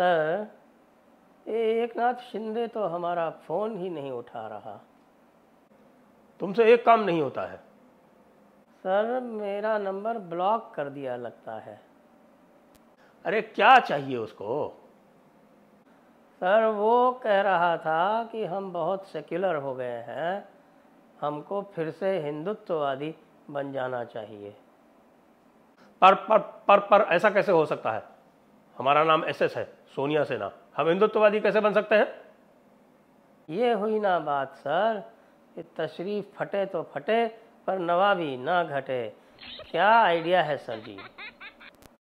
sir ये एक नाथ शिंदे तो हमारा फ़ोन ही नहीं उठा रहा तुमसे एक काम नहीं होता है सर मेरा नंबर ब्लॉक कर दिया लगता है अरे क्या चाहिए उसको सर वो कह रहा था कि हम बहुत सेक्युलर हो गए हैं हमको फिर से हिंदुत्ववादी बन जाना चाहिए पर पर पर पर ऐसा कैसे हो सकता है हमारा नाम एसएस है सोनिया सेना हम हिंदुत्ववादी कैसे बन सकते हैं ये हुई ना बात सर कि तशरीफ फटे तो फटे पर नवाबी ना घटे क्या आइडिया है सर जी